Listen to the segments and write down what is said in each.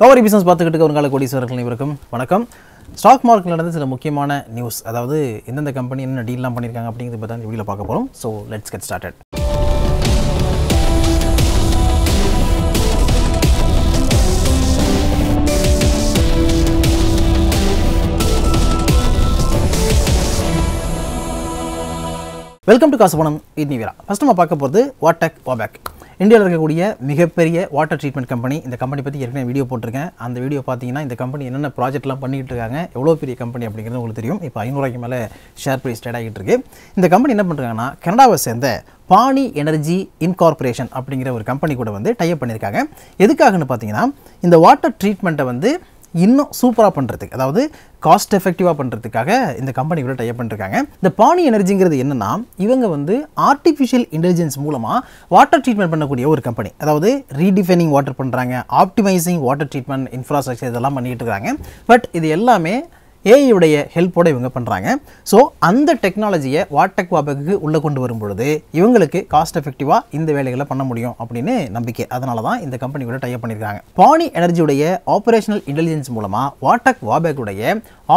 கவரி பிஸ்னஸ் பார்த்துக்கிட்டு வருங்கால கோடீஸ்வரர்கள் இவருக்கும் வணக்கம் ஸ்டாக் மார்க்கில் நடந்த சில முக்கியமான நியூஸ் அதாவது எந்தெந்த கம்பெனி என்ன டீல்லாம் பண்ணியிருக்காங்க அப்படிங்கிறது பற்றி வீடியோவில் பார்க்க போகிறோம் so let's get started welcome to காசு பணம் இட்னி வீரா ஃபஸ்ட் நம்ம பார்க்க போகிறது வாட் டெக் வாபேக் இந்தியாவில் இருக்கக்கூடிய மிகப்பெரிய வாட்டர் ட்ரீட்மெண்ட் கம்பெனி இந்த கம்பெனி பற்றி ஏற்கனவே வீடியோ போட்டிருக்கேன் அந்த வீடியோ பார்த்தீங்கன்னா இந்த கம்பெனி என்னென்ன ப்ராஜெக்ட்லாம் பண்ணிகிட்டு இருக்காங்க எவ்வளோ பெரிய கம்பெனி அப்படிங்கிறது உங்களுக்கு தெரியும் இப்போ ஐநூறுரூவாய்க்கு மேலே ஷேர் ப்ரைஸ் ஸ்டேட் ஆகிட்டு இருக்கு இந்த கம்பெனி என்ன பண்ணுறாங்கன்னா கனடாவை சேர்ந்த பாணி எனர்ஜி இன்கார்பரேஷன் அப்படிங்கிற ஒரு கம்பெனி கூட வந்து டைப் பண்ணியிருக்காங்க எதுக்காகன்னு பார்த்தீங்கன்னா இந்த வாட்டர் ட்ரீட்மெண்ட்டை வந்து இன்னும் சூப்பராக பண்ணுறதுக்கு அதாவது காஸ்ட் எஃபெக்டிவாக பண்ணுறதுக்காக இந்த கம்பெனி கூட டைப் பண்ணிருக்காங்க இந்த பானி எனர்ஜிங்கிறது என்னென்னா இவங்க வந்து ஆர்டிஃபிஷியல் இன்டெலிஜென்ஸ் மூலமாக வாட்டர் ட்ரீட்மெண்ட் பண்ணக்கூடிய ஒரு கம்பெனி அதாவது ரீடிஃபைனிங் வாட்டர் பண்ணுறாங்க ஆப்டிமைசிங் வாட்டர் ட்ரீட்மெண்ட் இன்ஃப்ராஸ்ட்ரக்சர் இதெல்லாம் பண்ணிகிட்டு இருக்காங்க பட் இது எல்லாமே ஏஐயுடைய ஹெல்ப்போடு இவங்க பண்ணுறாங்க ஸோ அந்த டெக்னாலஜியை வாட்டெக் வாபக்கு உள்ளே கொண்டு வரும் பொழுது இவங்களுக்கு காஸ்ட் எஃபெக்டிவாக இந்த வேலைகளை பண்ண முடியும் அப்படின்னு நம்பிக்கை அதனால தான் இந்த கம்பெனி கூட டைப் பண்ணியிருக்காங்க பாணி எனர்ஜியுடைய ஆப்ரேஷனல் இன்டெலிஜென்ஸ் மூலமாக வாட்டக் வாபேக்குடைய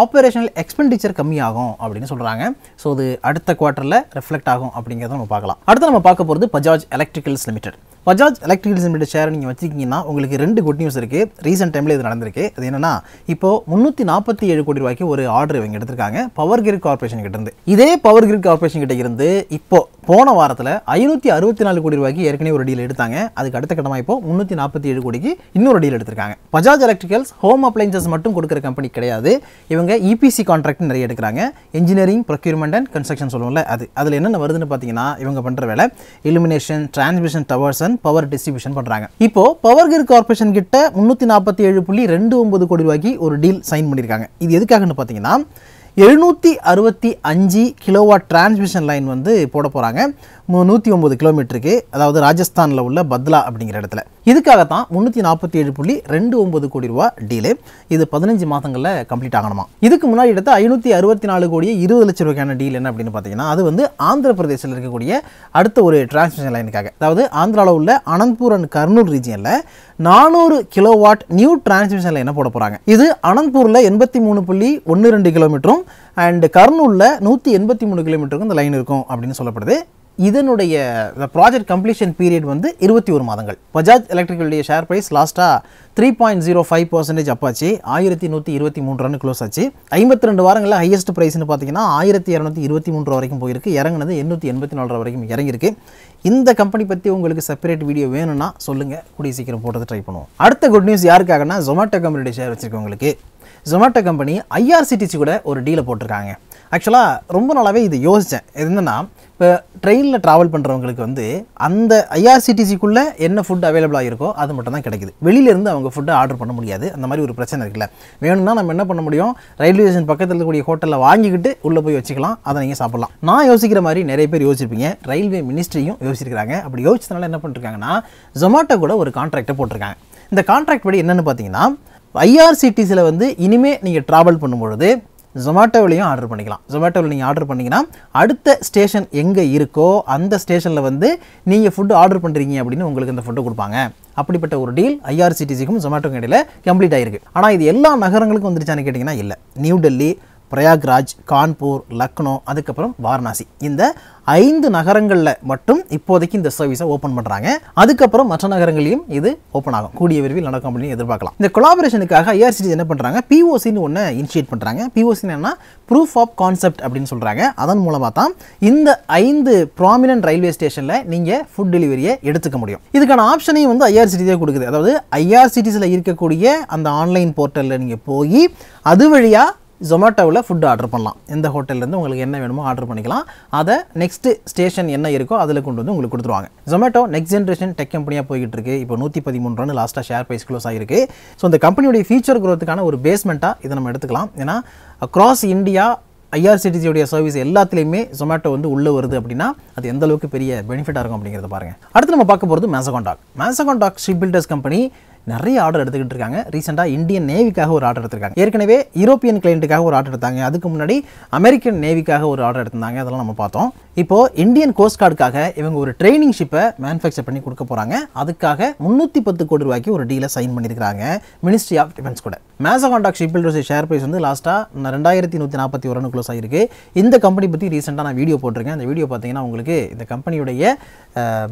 ஆப்ரேஷனல் எக்ஸ்பெண்டிச்சர் கம்மியாகும் அப்படின்னு சொல்கிறாங்க ஸோ அது அடுத்த குவார்ட்டரில் ரிஃப்ளெக்ட் ஆகும் அப்படிங்கிறத நம்ம பார்க்கலாம் அடுத்து நம்ம பார்க்க போகிறது Bajaj electricals limited Bajaj electrical limited share நீங்கள் வச்சிருக்கீங்கன்னா உங்களுக்கு ரெண்டு குட் நியூஸ் இருக்குது ரீசெண்ட் டைமில் இது நடந்திருக்கு அது என்னென்னா இப்போது முந்நூற்றி நாற்பத்தி ஏழு கோடி ரூபாய்க்கு ஒரு ஆர்டர் இவங்க எடுத்திருக்காங்க பவர் கிரிட் கார்பரேஷன் கிட்டேருந்து இதே பவர் கிரிட் கார்பரேஷன் கிட்டே இருந்து இப்போது போன வாரத்தில் ஐநூற்றி அறுபத்தி நாலு கோடி ரூபாய்க்கு ஏற்கனவே ஒரு டீல் எடுத்தாங்க அதுக்கு அடுத்த கட்டமாக இப்போ முந்நூற்றி நாற்பத்தி ஏழு கோடிக்கு இன்னொரு டீல் எடுத்திருக்காங்க பஜாஜ் எலக்ட்ரிக்கல்ஸ் ஹோம் அப்ளைன்சஸ் மட்டும் கொடுக்குற கம்பெனி கிடையாது இவங்க இபிசி e கான்ட்ராக்ட் நிறைய எடுக்கிறாங்க இன்ஜினியரிங் ப்ரொக்யூர்மெண்ட் அண்ட் கன்ஸ்ட்ரக்ஷன் சொல்லுவோம்ல அது அதில் என்னென்ன வருதுன்னு பார்த்தீங்கன்னா இவங்க பண்ணுற வேலை illumination transmission towers and power distribution பண்ணுறாங்க இப்போ பவர் கிர் கார்பரேஷன் கிட்ட முந்நூற்றி நாற்பத்தி ஏழு புள்ளி ரெண்டு ஒம்பது கோடி ரூபாய்க்கு ஒரு டீல் சைன் பண்ணியிருக்காங்க இது எதுக்காகன்னு பார்த்தீங்கன்னா எழுநூற்றி அறுபத்தி அஞ்சு கிலோவாட் டிரான்ஸ்மிஷன் லைன் வந்து போட போகிறாங்க நூற்றி ஒம்பது கிலோமீட்டருக்கு அதாவது ராஜஸ்தானில் உள்ள பத்லா அப்படிங்கிற இடத்துல இதுக்காகத்தான் முந்நூற்றி நாற்பத்தி ஏழு புள்ளி ரெண்டு ஒம்பது கோடி ரூபா டீலே இது பதினஞ்சு மாதங்களில் கம்ப்ளீட் ஆகணுமா இதுக்கு முன்னாடி எடுத்த ஐநூற்றி அறுபத்தி நாலு கோடியே இருபது லட்ச ரூபாய்க்கான டீல் என்ன அப்படின்னு பார்த்தீங்கன்னா அது வந்து ஆந்திர பிரதேசத்தில் இருக்கக்கூடிய அடுத்த ஒரு டிரான்ஸ்மிஷன் லைனுக்காக அதாவது ஆந்திராவில் உள்ள அனந்த்பூர் அண்ட் கர்னூல் ரீஜியனில் நானூறு கிலோவாட் நியூ டிரான்ஸ்மிஷன் லைனை போட போகிறாங்க இது அனந்த்பூரில் எண்பத்தி மூணு புள்ளி ஒன்று ரெண்டு கிலோமீட்டரும் அண்ட் கர்னூலில் நூற்றி எண்பத்தி மூணு கிலோமீட்டருக்கும் இந்த லைன் இருக்கும் அப்படின்னு சொல்லப்படுது இதனுடைய ப்ராஜெக்ட் கம்ப்ளீஷன் பீரியட் வந்து இருபத்தி ஒரு மாதங்கள் பஜாஜ் எலக்ட்ரிக்கலுடைய ஷேர் ப்ரைஸ் லாஸ்ட்டாக three point zero five percentage அப்பாச்சு ஆயிரத்தி நூற்றி இருபத்தி மூணு ரன் க்ளோஸ் ஆச்சு ஐம்பத்தி ரெண்டு வாரங்களில் ஹையஸ்ட் ப்ரைஸ்னு பார்த்தீங்கன்னா ஆயிரத்தி இரநூத்தி இருபத்தி மூன்று வரைக்கும் போயிருக்கு இறங்கினது எண்ணூற்றி எண்பத்தி நாலு வரைக்கும் இறங்கியிருக்கு இந்த கம்பெனி பற்றி உங்களுக்கு செப்பரேட் வீடியோ வேணும்னா சொல்லுங்கள் கூடிய சீக்கிரம் போடுறது ட்ரை பண்ணுவோம் அடுத்த குட் நியூஸ் யாருக்காகனா ஜொமேட்டோ கம்பெனியுடைய ஷேர் உங்களுக்கு ஜொமேட்டோ கம்பெனி ஐஆர்சிடிசி கூட ஒரு டீலை போட்டிருக்காங்க ஆக்சுவலாக ரொம்ப நாளாகவே இது யோசித்தேன் என்னென்னா இப்போ ட்ரெயினில் ட்ராவல் பண்ணுறவங்களுக்கு வந்து அந்த ஐஆர்சிடிசிக்குள்ளே என்ன ஃபுட் அவைலபிளாக இருக்கோ அது மட்டும் தான் கிடைக்குது வெளியிலேருந்து அவங்க ஃபுட்டை ஆர்டர் பண்ண முடியாது அந்த மாதிரி ஒரு பிரச்சனை இருக்குல்ல வேணும்னா நம்ம என்ன பண்ண முடியும் ரயில்வே ஸ்டேஷன் பக்கத்தில் இருக்கக்கூடிய ஹோட்டலில் வாங்கிக்கிட்டு உள்ளே போய் வச்சுக்கலாம் அதை நீங்கள் சாப்பிட்லாம் நான் யோசிக்கிற மாதிரி நிறைய பேர் யோசிச்சிருப்பீங்க ரயில்வே மினிஸ்ட்ரியும் யோசிச்சிருக்காங்க அப்படி யோசிச்சதுனால என்ன பண்ணிருக்காங்கன்னா ஜொமேட்டோ கூட ஒரு கான்ட்ராக்டை போட்டிருக்காங்க இந்த கான்ட்ராக்ட் படி என்னென்னு பார்த்தீங்கன்னா ஐஆர்சிடிசியில் வந்து இனிமேல் நீங்கள் ட்ராவல் பண்ணும்பொழுது ஜொமேட்டோவிலையும் ஆர்டர் பண்ணிக்கலாம் ஜொமேட்டோவில் நீங்கள் ஆர்டர் பண்ணிங்கன்னா அடுத்த ஸ்டேஷன் எங்கே இருக்கோ அந்த ஸ்டேஷனில் வந்து நீங்கள் ஃபுட்டு ஆர்டர் பண்ணுறீங்க அப்படின்னு உங்களுக்கு இந்த ஃபுட்டு கொடுப்பாங்க அப்படிப்பட்ட ஒரு டீல் ஐஆர்சிடிசிக்கும் ஜொமேட்டோக்கும் கடையில் கம்ப்ளீட் ஆகிருக்கு ஆனால் இது எல்லா நகரங்களுக்கும் வந்துருச்சான்னு கேட்டிங்கன்னா இல்லை நியூ டெல்லி பிரயாக்ராஜ் கான்பூர் லக்னோ அதுக்கப்புறம் வாரணாசி இந்த ஐந்து நகரங்களில் மட்டும் இப்போதைக்கு இந்த சர்வீஸை ஓப்பன் பண்ணுறாங்க அதுக்கப்புறம் மற்ற நகரங்களையும் இது ஓப்பன் ஆகும் கூடிய விரைவில் நடக்கும் அப்படின்னு எதிர்பார்க்கலாம் இந்த கொலாபரேஷனுக்காக ஐஆர்சிடி என்ன பண்ணுறாங்க பிஓசின்னு ஒன்று இனிஷியேட் பண்ணுறாங்க பிஓசின்னா ப்ரூஃப் ஆஃப் கான்செப்ட் அப்படின்னு சொல்கிறாங்க அதன் மூலமாக தான் இந்த ஐந்து ப்ராமினன்ட் ரயில்வே ஸ்டேஷனில் நீங்கள் ஃபுட் டெலிவரியை எடுத்துக்க முடியும் இதுக்கான ஆப்ஷனையும் வந்து ஐஆர்சிடியே கொடுக்குது அதாவது ஐஆர்சிடிஸில் இருக்கக்கூடிய அந்த ஆன்லைன் போர்ட்டலில் நீங்கள் போய் அது வழியாக ஜொமேட்டோவில் ஃபுட்டு ஆர்டர் பண்ணலாம் எந்த ஹோட்டல்லேருந்து உங்களுக்கு என்ன வேணுமோ ஆர்டர் பண்ணிக்கலாம் அதை நெக்ஸ்ட்டு ஸ்டேஷன் என்ன இருக்கோ அதில் கொண்டு வந்து உங்களுக்கு கொடுத்துருவாங்க ஜொமேட்டோ நெக்ஸ்ட் ஜென்ரேஷன் டெக் கம்பெனியாக போய்கிட்டு இருக்குது இப்போ நூற்றி பதிமூணு ரூபா லாஸ்ட்டாக ஷேர் ப்ரைஸ் க்ளோஸ் ஆகிருக்கு ஸோ இந்த கம்பெனியுடைய ஃபியூச்சர் குரோத்துக்கான ஒரு பேஸ்மெண்ட்டாக இதை நம்ம எடுத்துக்கலாம் ஏன்னா அக்ராஸ் இந்தியா ஐஆர்சிடிசியுடைய சர்வீஸ் எல்லாத்துலேயுமே ஜொமேட்டோ வந்து உள்ளே வருது அப்படின்னா அது எந்த அளவுக்கு பெரிய பெனிஃபிட்டாக இருக்கும் அப்படிங்கிறத பாருங்கள் அடுத்து நம்ம பார்க்க போகிறது Mazagon Dock Mazagon Dock ship builders company நிறைய ஆர்டர் எடுத்துக்கிட்டு இருக்காங்க ரீசெண்டாக இந்தியன் நேவிக்காக ஒரு ஆர்டர் எடுத்திருக்காங்க ஏற்கனவே யூரோப்பியன் கிளைண்ட்டுக்காக ஒரு ஆர்டர் எடுத்தாங்க அதுக்கு முன்னாடி அமெரிக்கன் நேவிக்காக ஒரு ஆர்டர் எடுத்திருந்தாங்க அதெல்லாம் நம்ம பார்த்தோம் இப்போது இந்தியன் கோஸ்ட் கார்டுக்காக இவங்க ஒரு ட்ரைனிங் ஷிப்பை மேனுஃபேக்சர் பண்ணி கொடுக்க போகிறாங்க அதுக்காக முந்நூற்றி பத்து கோடி ரூபாய்க்கு ஒரு டீலை சைன் பண்ணியிருக்கிறாங்க மினிஸ்ட்ரி ஆஃப் டிஃபென்ஸ் கூட Mazagon Dock ship builders share price வந்து லாஸ்ட்டாக ரெண்டாயிரத்தி நூற்றி நாற்பத்தி ஒரு க்ளோஸ் ஆகிருக்கு இந்த கம்பெனி பற்றி ரீசெண்டாக நான் வீடியோ போட்டிருக்கேன் அந்த வீடியோ பார்த்தீங்கன்னா உங்களுக்கு இந்த கம்பெனியுடைய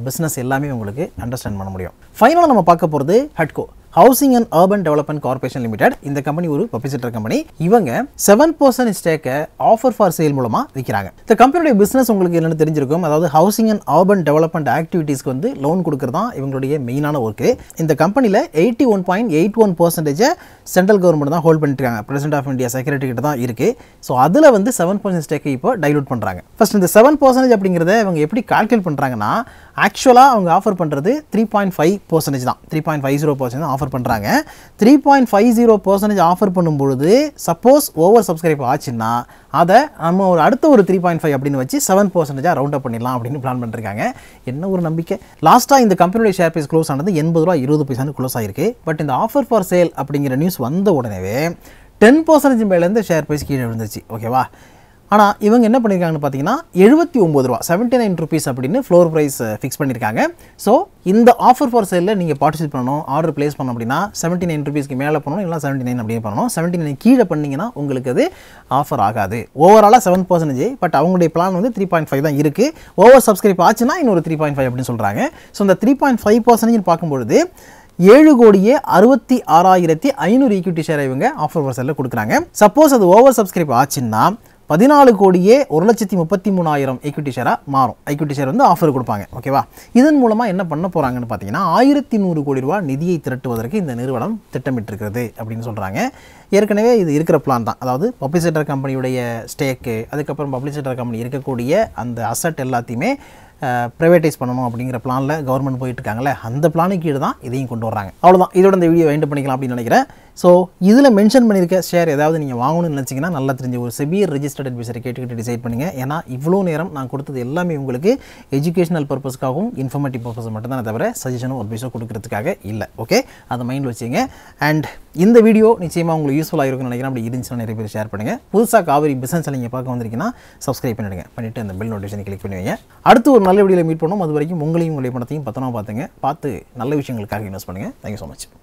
பிஸ்னஸ் எல்லாமே உங்களுக்கு அண்டர்ஸ்டாண்ட் பண்ண முடியும் ஃபைனலாக நம்ம பார்க்க போகிறது ஹட்கோ housing and urban development corporation limited இந்த கம்பெனி ஒரு பப்ளிசிட்டர் கம்பெனி இவங்க செவன் பர்சன்ட் ஸ்டேக்கை ஆஃபர் ஃபார் சேல் மூலமாக விற்கிறாங்க இந்த கம்பெனியுடைய பிஸ்னஸ் உங்களுக்கு என்னென்னு தெரிஞ்சிருக்கும் அதாவது ஹவுசிங் அண்ட் அர்பன் டெவலப்மெண்ட் ஆக்டிவிட்டீஸ்க்கு வந்து லோன் கொடுக்குறதா இவங்களுடைய மெயினான ஒர்க்கு இந்த கம்பெனியில் eighty one point eight one பர்சன்டேஜை சென்ட்ரல் கவர்மெண்ட் தான் ஹோல்ட் பண்ணிட்டு இருக்காங்க பிரசிடென்ட் ஆஃப் இந்தியா செக்ரட்டரி கிட்ட தான் இருக்குது ஸோ அதில் வந்து செவன் பர்சன்ட் ஸ்டேக்கை இப்போ டைலூட் பண்ணுறாங்க ஃபர்ஸ்ட் இந்த செவன் பர்சன்டேஜ் அப்படிங்கிறத இவங்க எப்படி கால்குலேட் பண்ணுறாங்கன்னா ஆக்சுவலாக அவங்க ஆஃபர் பண்ணுறது த்ரீ பாயிண்ட் ஃபைவ் பர்சன்டேஜ் தான் three point five zero percentage தான் ஆஃபர் பண்ணுறாங்க three point five zero percentage offer பண்ணும்பொழுது சப்போஸ் ஓவர் சப்ஸ்கிரைப் ஆச்சுன்னா அதை நம்ம ஒரு அடுத்த ஒரு த்ரீ பாயிண்ட் ஃபைவ் அப்படின்னு வச்சு செவன் பர்சன்டேஜாக ரவுண்ட் அப் பண்ணிடலாம் அப்படின்னு பிளான் பண்ணிருக்காங்க என்ன ஒரு நம்பிக்கை லாஸ்ட்டாக இந்த கம்பெனியோட ஷேர் ப்ரைஸ் க்ளோஸ் ஆனது எண்பது ரூபா இருபது பைசானு க்ளோஸ் ஆகிருக்கு பட் இந்த ஆஃபர் ஃபார் சேல் அப்படிங்கிற நியூஸ் வந்த உடனே டென் பர்சன்டேஜ் மேலேருந்து ஷேர் ப்ரைஸ் கீழே விழுந்துருச்சு ஓகேவா ஆனால் இவங்க என்ன பண்ணியிருக்காங்கன்னு பார்த்தீங்கன்னா எழுபத்தி ஒம்பது ரூபா செவன்ட்டி நைன் ருபீஸ் அப்படின்னு ஃப்ளோர் ப்ரைஸ் ஃபிக்ஸ் பண்ணியிருக்காங்க ஸோ இந்த ஆஃபர் ஃபார் சேலில் நீங்கள் பார்ட்டிசிபேட் பண்ணணும் ஆர்டர் ப்ளேஸ் பண்ணோம் அப்படின்னா செவன்ட்டி நைன் ருபீஸ்க்கு மேலே பண்ணணும் இல்லை செவன்ட்டி நைன் அப்படின்னு பண்ணணும் செவன்ட்டி நைன் கீழே பண்ணிங்கன்னா உங்களுக்கு அது ஆஃபர் ஆகாது ஓவராலாக செவன் பர்சன்டேஜ் பட் அவங்களுடைய பிளான் வந்து த்ரீ பாயிண்ட் ஃபைவ் தான் இருக்குது ஓவர் சப்ஸ்கிரைப் ஆச்சுன்னா இன்னொரு த்ரீ பாயிண்ட் ஃபைவ் அப்படின்னு சொல்கிறாங்க ஸோ இந்த த்ரீ பாயிண்ட் ஃபைவ் பர்சன்டேஜ் பார்க்கும்பொழுது ஏழு கோடியே அறுபத்தி ஆறாயிரத்தி ஐநூறு ஈக்விட்டி ஷேர் இவங்க ஆஃபர் ஃபார் சேலில் கொடுக்குறாங்க சப்போஸ் அது ஓவர் சப்ஸ்கிரைப் ஆச்சுன்னா பதினாலு கோடியே ஒரு லட்சத்தி முப்பத்தி மூணாயிரம் எக்விட்டி ஷேராக மாறும் எக்விட்டி ஷேர் வந்து ஆஃபர் கொடுப்பாங்க ஓகேவா இதன் மூலமாக என்ன பண்ண போகிறாங்கன்னு பார்த்தீங்கன்னா ஆயிரத்தி நூறு கோடி ரூபா நிதியை திரட்டுவதற்கு இந்த நிறுவனம் திட்டமிட்டிருக்கிறது அப்படின்னு சொல்கிறாங்க ஏற்கனவே இது இருக்கிற பிளான் தான் அதாவது பப்ளிசிட்டர் கம்பெனியுடைய ஸ்டேக்கு அதுக்கப்புறம் பப்ளிசிட்டர் கம்பெனி இருக்கக்கூடிய அந்த அசட் எல்லாத்தையுமே ப்ரைவேட்டைஸ் பண்ணணும் அப்படிங்கிற பிளானில் கவர்மெண்ட் போயிட்டு இருக்காங்களே அந்த பிளானுக்கு கீழே தான் இதையும் கொண்டு வராங்க அவ்வளோதான் இதோட இந்த வீடியோ வைண்டு பண்ணிக்கலாம் அப்படின்னு நினைக்கிறேன் ஸோ இதில் மென்ஷன் பண்ணியிருக்க ஷேர் ஏதாவது நீங்கள் வாங்கணும்னு நினச்சிங்கன்னா நல்லா தெரிஞ்சு ஒரு செவியர் ரிஜிஸ்டர்ட் அட்வைசரை கேட்டுக்கிட்டு டிசைட் பண்ணுங்கள் ஏன்னா இவ்வளோ நேரம் நான் கொடுத்தது எல்லாமே உங்களுக்கு எஜுகேஷனல் பர்பஸ்க்காகவும் இன்ஃபர்மேட்டிவ் பர்பஸ் தான் தவிர சஜஷனும் ஒரு பீஸோ கொடுக்கறதுக்காக இல்லை ஓகே அதை மைண்டில் வச்சுங்க அண்ட் இந்த வீடியோ நிச்சயமாக உங்களுக்கு யூஸ்ஃபுல்லாக இருக்குன்னு நினைக்கிறேன் அப்படி இருந்துச்சுன்னா நிறைய பேர் ஷேர் பண்ணுங்கள் புதுசாக காவிரி பிஸ்னஸ் நீங்கள் பார்க்க வந்திருக்கீங்கன்னா சப்ஸ்கிரைப் பண்ணிடுங்க பண்ணிவிட்டு அந்த பெல் நோட்டிஃபிகேஷன் கிளிக் பண்ணுவீங்க அடுத்து ஒரு நல்ல வீடியோவில் மீட் பண்ணுவோம் அது வரைக்கும் உங்களையும் உங்களுடைய பணத்தையும் பத்திரமா பார்த்துங்க பார்த்து நல்ல விஷயங்களுக்காக இன்வெஸ்ட் பண்ணுங்கள் தேங்க்யூ ஸோ மச்